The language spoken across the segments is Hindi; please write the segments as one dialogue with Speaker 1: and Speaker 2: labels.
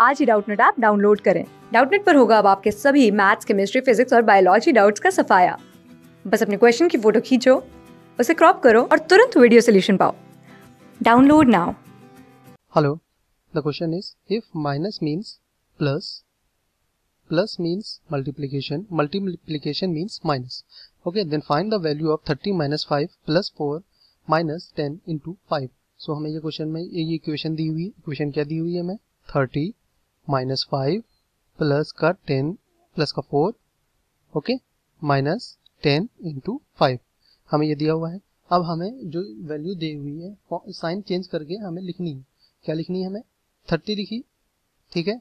Speaker 1: आज ही डाउटनेट ऐप डाउनलोड करें डाउटनेट पर होगा अब आपके सभी मैथ्स केमिस्ट्री फिजिक्स और बायोलॉजी डाउट्स का सफाया बस अपने क्वेश्चन की फोटो खींचो उसे क्रॉप करो और तुरंत वीडियो सोल्यूशन पाओ download now
Speaker 2: hello the question is if minus means plus plus means multiplication multiplication means minus okay then find the value of thirty minus five plus four minus ten into five so हमें ये क्वेश्चन में ये इक्वेशन दी हुई है इक्वेशन क्या दी हुई है हमें थर्टी माइनस फाइव प्लस का टेन प्लस का four okay minus ten into five हमें यह दिया हुआ है अब हमें जो वैल्यू दी हुई है साइन चेंज करके हमें लिखनी है क्या लिखनी है हमें थर्टी लिखी ठीक है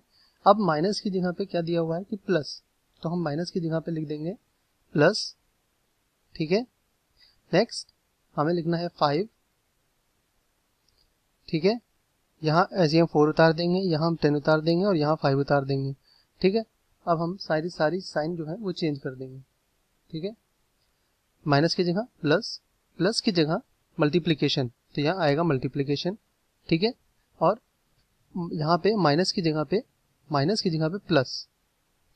Speaker 2: अब माइनस की जगह पे क्या दिया हुआ है कि प्लस तो हम माइनस की जगह पे लिख देंगे प्लस ठीक है नेक्स्ट हमें लिखना है फाइव ठीक है यहाँ एच डी एम फोर उतार देंगे यहाँ हम टेन उतार देंगे और यहाँ फाइव उतार देंगे ठीक है अब हम सारी सारी साइन जो है वो चेंज कर देंगे ठीक है माइनस की जगह प्लस प्लस की जगह मल्टीप्लीकेशन तो यहाँ आएगा मल्टीप्लीकेशन ठीक है और यहाँ पे माइनस की जगह पे माइनस की जगह पे प्लस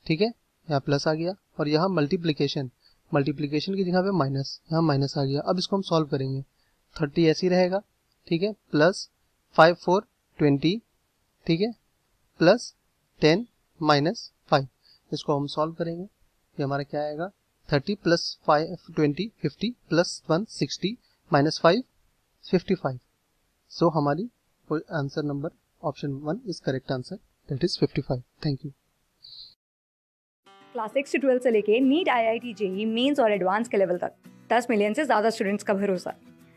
Speaker 2: ठीक है यहाँ प्लस आ गया और यहाँ मल्टीप्लीकेशन मल्टीप्लीकेशन की जगह पे माइनस यहाँ माइनस आ गया अब इसको हम सॉल्व करेंगे थर्टी ऐसी रहेगा ठीक है प्लस फाइव फोर ट्वेंटी ठीक है प्लस टेन माइनस फाइव इसको हम सॉल्व करेंगे ये हमारा क्या आएगा thirty plus five twenty fifty plus one sixty minus five fifty five so हमारी answer number option one is correct answer that is fifty five thank you
Speaker 1: class six से ट्वेल्व से लेके NEET I I T JEE mains और एडवांस के लेवल तक दस मिलियन से ज़्यादा स्टूडेंट्स का भरोसा